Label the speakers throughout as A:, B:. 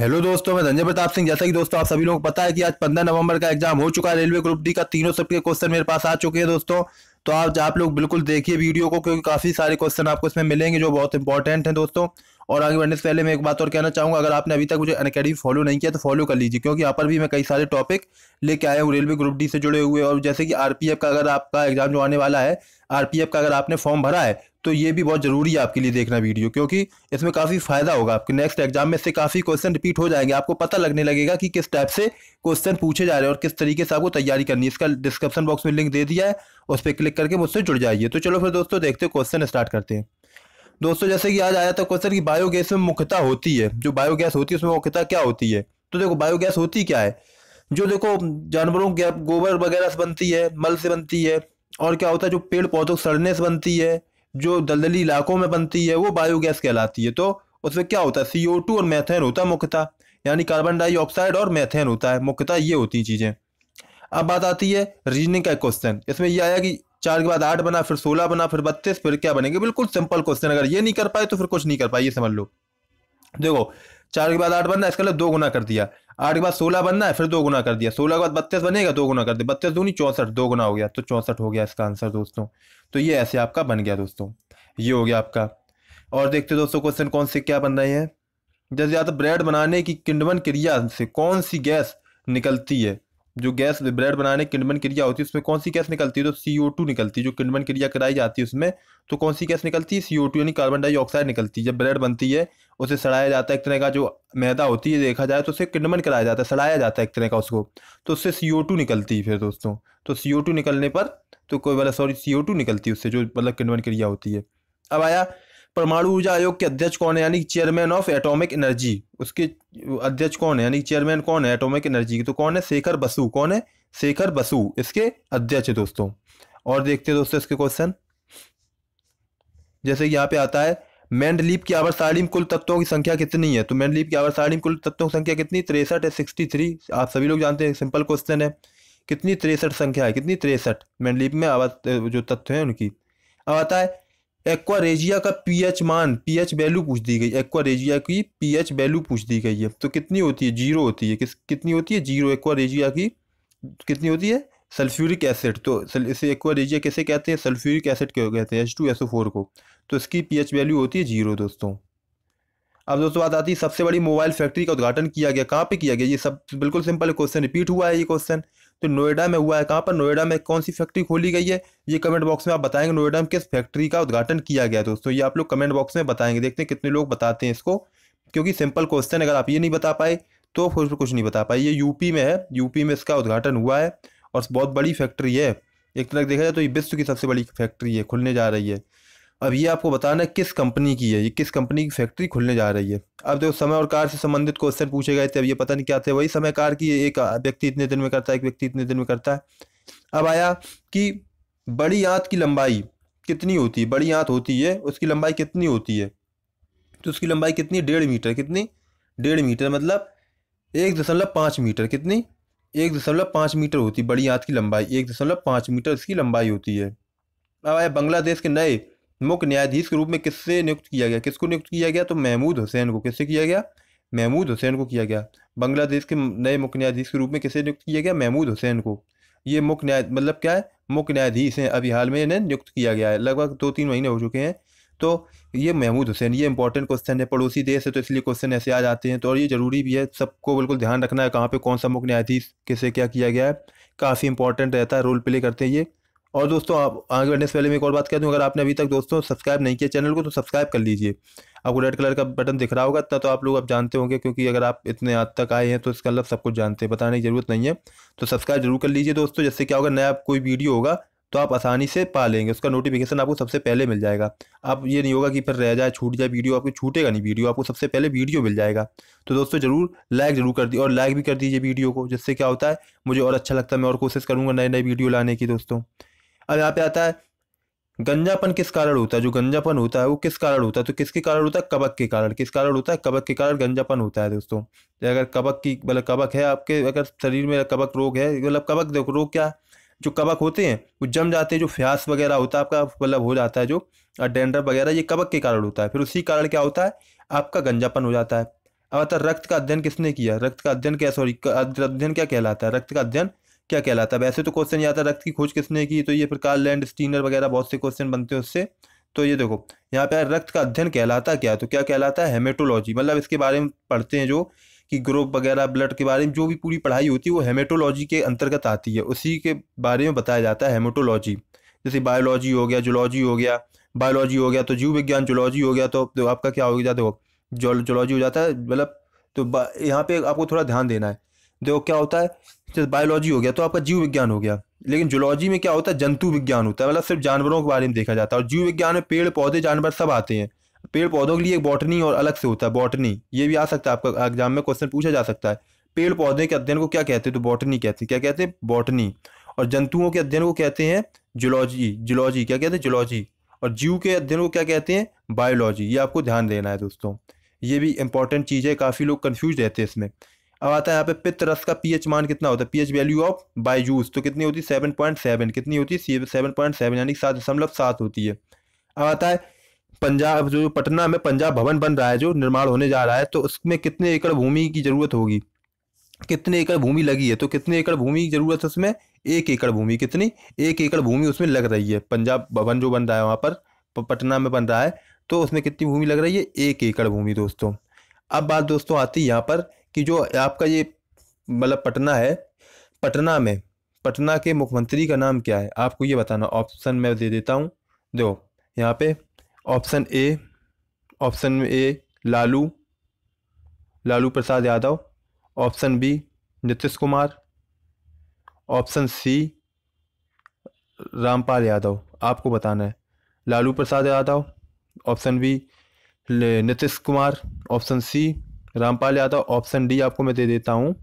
A: hello दोस्तों मैं धनजय प्रताप सिंह जैसा कि दोस्तों आप सभी लोगों को पता है कि आज 15 नवंबर का एग्जाम हो चुका है रेलवे ग्रुप डी का तीनों सबके क्वेश्चन मेरे पास आ चुके हैं दोस्तों तो आप आप लोग बिल्कुल देखिए वीडियो को क्योंकि काफ़ी सारे क्वेश्चन आपको इसमें मिलेंगे जो बहुत इंपॉर्टेंट हैं दोस्तों और आगे बढ़ने से पहले मैं एक बात और कहना चाहूँगा अगर आपने अभी तक मुझे अनकेडमी फॉलो नहीं किया तो फॉलो कर लीजिए क्योंकि यहाँ पर भी मैं कई सारे टॉपिक लेके आया हूँ रेलवे ग्रुप डी से जुड़े हुए और जैसे कि आर का अगर आपका एग्जाम जो आने वाला है आर का अगर आपने फॉर्म भरा है तो ये भी बहुत ज़रूरी है आपके लिए देखना वीडियो क्योंकि इसमें काफ़ी फ़ायदा होगा आपके नेक्स्ट एग्जाम में से काफ़ी क्वेश्चन रिपीट हो जाएंगे आपको पता लगने लगेगा कि किस टाइप से क्वेश्चन पूछे जा रहे हैं और किस तरीके से आपको तैयारी करनी है इसका डिस्क्रिप्शन बॉक्स में लिंक दे दिया है उस पर क्लिक करके मुझसे जुड़ जाइए तो चलो फिर दोस्तों देखते क्वेश्चन स्टार्ट करते हैं दोस्तों जैसे कि आज आया था क्वेश्चन कि बायोगैस में मुख्यता होती है जो बायोगैस होती है उसमें मुख्यता क्या होती है तो देखो बायोगैस होती क्या है जो देखो जानवरों के गोबर वगैरह से बनती है मल से बनती है और क्या होता है जो पेड़ पौधों सड़ने से बनती है जो दलदली इलाकों में बनती है वो बायोगैस कहलाती है तो उसमें क्या होता है सीओ और मैथेन होता है मुख्यता यानी कार्बन डाइऑक्साइड और मैथेन होता है मुख्यता ये होती चीज़ें अब बात आती है रीजनिंग का क्वेश्चन इसमें यह आया कि चार के बाद आठ बना फिर सोलह बना फिर बत्तीस फिर क्या बनेंगे बिल्कुल सिंपल क्वेश्चन अगर ये नहीं कर पाए तो फिर कुछ नहीं कर पाए ये समझ लो देखो चार के बाद आठ बनना इसके लिए दो गुना कर दिया आठ के बाद सोलह बनना है फिर दो गुना कर दिया सोलह के बाद बत्तीस बनेगा दो गुना कर दिया बत्तीस दो नहीं चौंसठ दो गुना हो गया तो चौंसठ हो गया इसका आंसर दोस्तों तो ये ऐसे आपका बन गया दोस्तों ये हो गया आपका और देखते दोस्तों क्वेश्चन कौन से क्या बन रहे हैं जैसे या तो ब्रेड बनाने की किंडवन क्रिया से कौन सी गैस निकलती है जो गैस ब्लड बनाने किंडमन क्रिया होती है उसमें कौन सी गैस निकलती है तो सी ओ टू निकलती है जो किंडमन क्रिया कराई जाती है उसमें तो कौन सी गैस निकलती है सी ओ टू यानी कार्बन डाइऑक्साइड निकलती है जब ब्रेड बनती है उसे सड़ाया जाता है एक तरह का जो मैदा होती है देखा जाए तो उसे किंडमन कराया जाता है सड़ाया जाता है एक तरह का उसको तो उससे सी ओ टू निकलती है फिर दोस्तों तो सी ओ टू निकलने पर तो कोई वाला सॉरी सी ओ टू निकलती है उससे जो मतलब किंडमन क्रिया होती है अब आया परमाणु ऊर्जा आयोग के अध्यक्ष कौन है यानी चेयरमैन ऑफ एटॉमिक एनर्जी उसके अध्यक्ष कौन है यानी चेयरमैन कौन है एटॉमिक एनर्जी तो कौन है शेखर बसु कौन है शेखर बसु इसके अध्यक्ष है दोस्तों और देखते हैं दोस्तों इसके क्वेश्चन जैसे यहाँ पे आता है मैंडलीप की आवर सारणी कुल तत्वों की संख्या कितनी है तो मैंडलीप की आवर सारणी कुल तत्वों की संख्या कितनी तिरसठ है सिक्सटी थ्री आप सभी लोग जानते हैं सिंपल क्वेश्चन है कितनी तिरसठ संख्या है कितनी तिरसठ मैंडलीप में आवर जो तत्व है उनकी अब आता है एक्वारेजिया का पीएच मान पीएच वैल्यू पूछ दी गई एक्वारेजिया की पीएच वैल्यू पूछ दी गई है तो कितनी होती है जीरो होती है किस कितनी होती है जीरो एक्वारेजिया की कितनी होती है सल्फ्यूरिक एसिड तो इसे एक्वारेजिया कैसे कहते हैं सल्फ्यूरिक एसिड क्यों कहते हैं H two S O four को तो इसकी पी एच वैल्यू होती है जीरो दोस्तों अब दोस्तों बात आती है सबसे बड़ी मोबाइल फैक्ट्री का उद्घाटन किया गया कहाँ पे किया गया ये सब बिल्कुल सिंपल क्वेश्चन रिपीट हुआ है ये क्वेश्चन तो नोएडा में हुआ है कहाँ पर नोएडा में कौन सी फैक्ट्री खोली गई है ये कमेंट बॉक्स में आप बताएंगे नोएडा में किस फैक्ट्री का उद्घाटन किया गया दोस्तों ये आप लोग कमेंट बॉक्स में बताएंगे देखते हैं कितने लोग बताते हैं इसको क्योंकि सिंपल क्वेश्चन अगर आप ये नहीं बता पाए तो फिर कुछ नहीं बता पाए ये यूपी में है यूपी में इसका उद्घाटन हुआ है और बहुत बड़ी फैक्ट्री है एक तरह देखा जाए तो ये विश्व की सबसे बड़ी फैक्ट्री है खुलने जा रही है अब ये आपको बताना है किस कंपनी की है ये किस कंपनी की फैक्ट्री खुलने जा रही है अब देखो समय और कार से संबंधित क्वेश्चन पूछे गए थे अब ये पता नहीं क्या थे वही समय कार की एक व्यक्ति इतने दिन में करता है एक व्यक्ति इतने दिन में करता है अब आया कि बड़ी आँत की लंबाई कितनी होती है बड़ी आँत होती है उसकी लंबाई कितनी होती है तो उसकी लंबाई कितनी डेढ़ मीटर कितनी डेढ़ मीटर मतलब एक दशमलव पाँच मीटर कितनी एक दशमलव पाँच मीटर होती बड़ी आँत की लंबाई एक दशमलव पाँच मीटर इसकी लंबाई होती है अब आया बांग्लादेश के नए मुख्य न्यायाधीश के रूप में किससे नियुक्त किया गया किसको नियुक्त किया गया तो महमूद हुसैन को किससे किया गया महमूद हुसैन को किया गया बांग्लादेश के नए मुख्य न्यायाधीश के रूप में किसे नियुक्त किया गया महमूद हुसैन को ये मुख्य न्याय मतलब क्या है मुख्य न्यायाधीश हैं अभी हाल में इन्हें नियुक्त किया गया है लगभग दो तीन महीने हो चुके हैं तो ये महमूद हुसैन ये इंपॉर्टेंट क्वेश्चन है पड़ोसी देश है तो इसलिए क्वेश्चन ऐसे आ जाते हैं तो और ये ज़रूरी भी है सबको बिल्कुल ध्यान रखना है कहाँ पे कौन सा मुख्य न्यायाधीश किसे क्या किया गया है काफ़ी इंपॉर्टेंट रहता है रोल प्ले करते हैं ये और दोस्तों आप आगे बढ़ने से पहले मैं एक और बात कह हूँ अगर आपने अभी तक दोस्तों सब्सक्राइब नहीं किया चैनल को तो सब्सक्राइब कर लीजिए आपको रेड कलर का बटन दिख रहा होगा तब तो आप लोग अब जानते होंगे क्योंकि अगर आप इतने हद तक आए हैं तो इसका मतलब सब कुछ जानते हैं बताने की ज़रूरत नहीं है तो सब्सक्राइब जरूर कर लीजिए दोस्तों जिससे क्या होगा नया कोई वीडियो होगा तो आप आसानी से पा लेंगे उसका नोटिफिकेशन आपको सबसे पहले मिल जाएगा आप ये नहीं होगा कि फिर रह जाए छूट जाए वीडियो आपको छूटेगा नहीं वीडियो आपको सबसे पहले वीडियो मिल जाएगा तो दोस्तों जरूर लाइक जरूर कर दी और लाइक भी कर दीजिए वीडियो को जिससे क्या होता है मुझे और अच्छा लगता है मैं और कोशिश करूँगा नए नए वीडियो लाने की दोस्तों अब यहाँ पे आता है गंजापन किस कारण होता है जो गंजापन होता है वो किस कारण होता है तो किसके कारण होता है कबक के कारण किस कारण होता है कबक के कारण गंजापन होता है दोस्तों अगर कबक की मतलब कबक है आपके अगर शरीर में कबक रोग है मतलब कबक देखो रोग क्या जो कबक होते हैं वो जम जाते हैं जो फ्यास वगैरह होता है आपका मतलब हो जाता है जो डेंडर वगैरह ये कबक के कारण होता है फिर उसी कारण क्या होता है आपका गंजापन हो जाता है अब आता रक्त का अध्ययन किसने किया रक्त का अध्ययन क्या सॉरी अध्ययन क्या कहलाता है रक्त का अध्ययन क्या कहलाता है वैसे तो क्वेश्चन आता रक्त की खोज किसने की तो ये फिर कार लैंड स्टीनर वगैरह बहुत से क्वेश्चन बनते हैं उससे तो ये देखो यहाँ पे रक्त का अध्ययन कहलाता क्या तो क्या कहलाता है हेमेटोलॉजी मतलब इसके बारे में पढ़ते हैं जो कि ग्रोप वगैरह ब्लड के बारे में जो भी पूरी पढ़ाई होती है वो हेमेटोलॉजी के अंतर्गत आती है उसी के बारे में बताया जाता है हेमेटोलॉजी जैसे बायोलॉजी हो गया जुलॉजी हो गया बायोलॉजी हो गया तो जीव विज्ञान जुलॉजी हो गया तो, तो आपका क्या हो गया देखो जोलॉजी हो जाता है मतलब तो यहाँ पे आपको थोड़ा ध्यान देना है देखो क्या होता है जैसे बायोलॉजी हो गया तो आपका जीव विज्ञान हो गया लेकिन जूलॉजी में क्या होता है जंतु विज्ञान होता है मतलब सिर्फ जानवरों के बारे में देखा जाता है और जीव विज्ञान में पेड़ पौधे जानवर सब आते हैं पेड़ पौधों के लिए एक बॉटनी और अलग से होता है बॉटनी ये भी आ सकता है आपका एग्जाम में क्वेश्चन पूछा जा सकता है पेड़ पौधे के अध्ययन को क्या कहते हैं तो बॉटनी कहते हैं क्या कहते हैं बॉटनी और जंतुओं के अध्ययन को कहते हैं जुलॉजी जुलॉजी क्या कहते हैं जुलॉजी और जीव के अध्ययन को क्या कहते हैं बायोलॉजी ये आपको ध्यान देना है दोस्तों ये भी इंपॉर्टेंट चीज़ है काफ़ी लोग कन्फ्यूज रहते हैं इसमें अब आता है यहाँ पे पित्त रस का पीएच मान कितना होता है pH value of bile juice तो कितनी होती है सेवन पॉइंट सेवन कितनी होती है सेवन पॉइंट सेवन यानी सात दशमलव सात होती है अब आता है पंजाब जो पटना में पंजाब भवन बन रहा है जो निर्माण होने जा रहा है तो उसमें कितने एकड़ भूमि की जरूरत होगी कितने एकड़ भूमि लगी है तो कितने एकड़ भूमि की जरूरत है उसमें एक एकड़ भूमि कितनी एक एकड़ भूमि उसमें लग रही है पंजाब भवन जो बन रहा है वहाँ पर पटना में बन रहा है तो उसमें कितनी भूमि लग रही है एक एकड़ भूमि दोस्तों अब बात दोस्तों आती है यहाँ पर कि जो आपका ये मतलब पटना है पटना में पटना के मुख्यमंत्री का नाम क्या है आपको ये बताना ऑप्शन मैं दे देता हूँ दो यहाँ पे option A option A Lalu Lalu Prasad Yadav option B Nitish Kumar option C Rampal Yadav आपको बताना है Lalu Prasad Yadav option B Nitish Kumar option C Rampal Yadav option D आपको मैं दे देता हूँ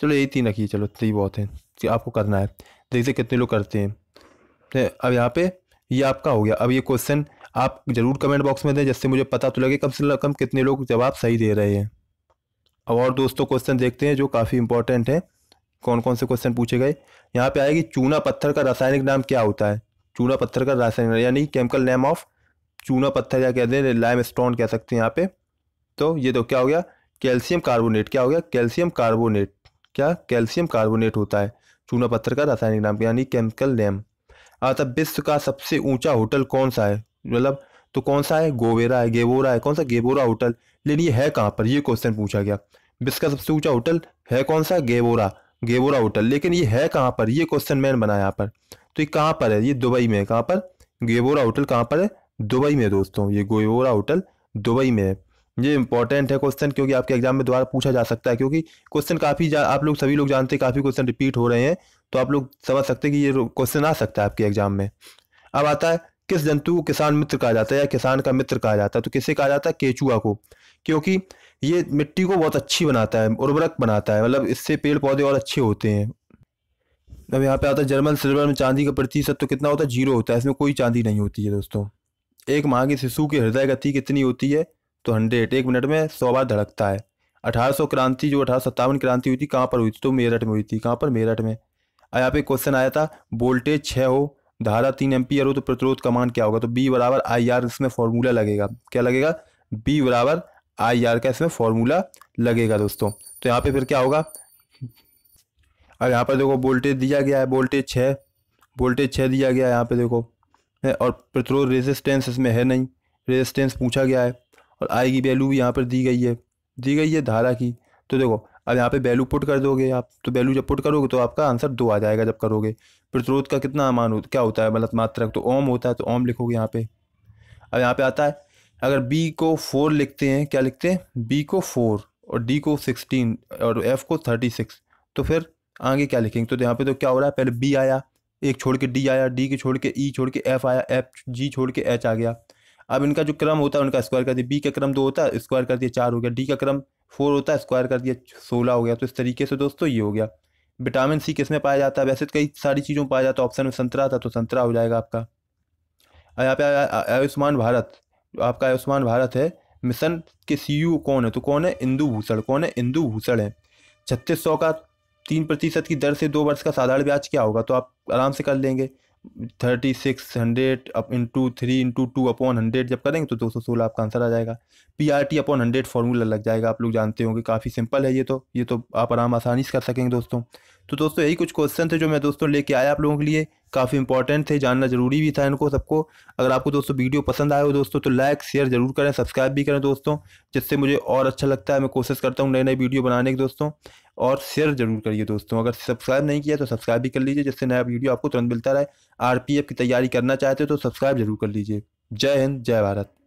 A: चलो यही तीन रखिए चलो तीन बहुत है कि आपको करना है देखिए कितने लोग करते हैं अब यहाँ पे ये आपका हो गया अब ये क्वेश्चन आप जरूर कमेंट बॉक्स में दें जिससे मुझे पता तो लगे कम से कम कितने लोग जवाब सही दे रहे हैं अब और दोस्तों क्वेश्चन देखते हैं जो काफ़ी इंपॉर्टेंट है कौन कौन से क्वेश्चन पूछे गए यहाँ पे आएगी चूना पत्थर का रासायनिक नाम क्या होता है चूना पत्थर का रासायनिक यानी केमिकल नेम ऑफ चूना पत्थर या कहते हैं लाइम स्टोन कह सकते हैं यहाँ पे तो ये तो क्या हो गया कैल्शियम कार्बोनेट क्या हो गया कैल्शियम कार्बोनेट क्या कैल्शियम कार्बोनेट होता है चूना पत्थर का रासायनिक नाम यानी केमिकल नेम अतः हाँ, विश्व का सबसे ऊंचा होटल कौन सा है मतलब तो कौन सा है गोवेरा है गेबोरा है कौन सा गेबोरा होटल लेकिन ये है कहाँ पर ये क्वेश्चन पूछा गया विश्व का सबसे ऊंचा होटल है कौन सा गेबोरा गेबोरा होटल लेकिन ये है कहाँ पर ये क्वेश्चन मैंने बनाया यहाँ पर तो ये कहाँ पर है ये दुबई में है कहाँ पर गेबोरा होटल कहाँ पर है दुबई में दोस्तों ये गोबोरा होटल दुबई में है ये इंपॉर्टेंट है क्वेश्चन क्योंकि आपके एग्जाम में दोबारा पूछा जा सकता है क्योंकि क्वेश्चन काफ़ी आप लोग सभी लोग जानते हैं काफ़ी क्वेश्चन रिपीट हो रहे हैं तो आप लोग समझ सकते हैं कि ये क्वेश्चन आ सकता है आपके एग्जाम में अब आता है किस जंतु को किसान मित्र कहा जाता है या किसान का मित्र कहा जाता है तो किसे कहा जाता है केचुआ को क्योंकि ये मिट्टी को बहुत अच्छी बनाता है उर्वरक बनाता है मतलब इससे पेड़ पौधे और अच्छे होते हैं अब यहाँ पे आता है जर्मन सिल्वर में चांदी का प्रतिशत तो कितना होता है जीरो होता है इसमें कोई चांदी नहीं होती है दोस्तों एक माह के शिशु की हृदय गति कितनी होती है तो हंड्रेड एक मिनट में सौ बार धड़कता है अठारह सौ क्रांति जो अठारह सत्तावन क्रांति हुई थी कहाँ पर हुई थी तो मेरठ में हुई थी कहाँ पर मेरठ में यहाँ पे क्वेश्चन आया था वोल्टेज छः हो धारा तीन एम्पियर हो तो प्रतिरोध का मान क्या होगा तो बी बराबर आई आर इसमें फॉर्मूला लगेगा क्या लगेगा बी बराबर आई आर का इसमें फॉर्मूला लगेगा दोस्तों तो यहाँ पे फिर क्या होगा और यहाँ पर देखो वोल्टेज दिया गया है वोल्टेज छः वोल्टेज छः दिया गया है यहाँ पे देखो और प्रतिरोध रेजिस्टेंस इसमें है नहीं रेजिस्टेंस पूछा गया है और आई की वैल्यू भी यहाँ पर दी गई है दी गई है धारा की तो देखो अब यहाँ पे वैल्यू पुट कर दोगे आप तो वैल्यू जब पुट करोगे तो आपका आंसर दो आ जाएगा जब करोगे प्रतिरोध का कितना मान क्या होता है मतलब मात्रक तो ओम होता है तो ओम लिखोगे यहाँ पे अब यहाँ पे आता है अगर बी को फोर लिखते हैं क्या लिखते हैं बी को फोर और डी को सिक्सटीन और एफ को थर्टी सिक्स तो फिर आगे क्या लिखेंगे तो यहाँ पर तो क्या हो रहा है पहले बी आया एक छोड़ के डी आया डी के छोड़ के ई e छोड़ के एफ आया एफ जी छोड़ के एच आ गया अब इनका जो क्रम होता है उनका स्क्वायर कर दिया बी का क्रम दो होता है स्क्वायर कर दिया चार हो गया डी का क्रम फोर होता है स्क्वायर कर दिया सोलह हो गया तो इस तरीके से दोस्तों ये हो गया विटामिन सी किस में पाया जाता है वैसे तो कई सारी चीज़ों पाया जाता है ऑप्शन में संतरा था तो संतरा हो जाएगा आपका यहाँ पे आयुष्मान भारत आपका आयुष्मान भारत है मिशन के सी e कौन है तो कौन है इंदु भूषण कौन है इंदु भूषण है छत्तीस सौ का तीन प्रतिशत की दर से दो वर्ष का साधारण ब्याज क्या होगा तो आप आराम से कर लेंगे thirty six hundred up into three into two upon hundred जब करेंगे तो दो सौ सोलह आपका आंसर आ जाएगा P R T upon hundred formula लग जाएगा आप लोग जानते होंगे काफ़ी सिंपल है ये तो ये तो आप आराम आसानी से कर सकेंगे दोस्तों तो दोस्तों यही कुछ क्वेश्चन थे जो मैं दोस्तों लेके आया आप लोगों के लिए काफ़ी इंपॉर्टेंट थे जानना ज़रूरी भी था इनको सबको अगर आपको दोस्तों वीडियो पसंद आए हो दोस्तों तो लाइक शेयर ज़रूर करें सब्सक्राइब भी करें दोस्तों जिससे मुझे और अच्छा लगता है मैं कोशिश करता हूँ नई नई वीडियो बनाने की दोस्तों और शेयर ज़रूर करिए दोस्तों अगर सब्सक्राइब नहीं किया तो सब्सक्राइब भी कर लीजिए जिससे नया वीडियो आपको तुरंत मिलता रहे आर की तैयारी करना चाहते हो तो सब्सक्राइब ज़रूर कर लीजिए जय हिंद जय भारत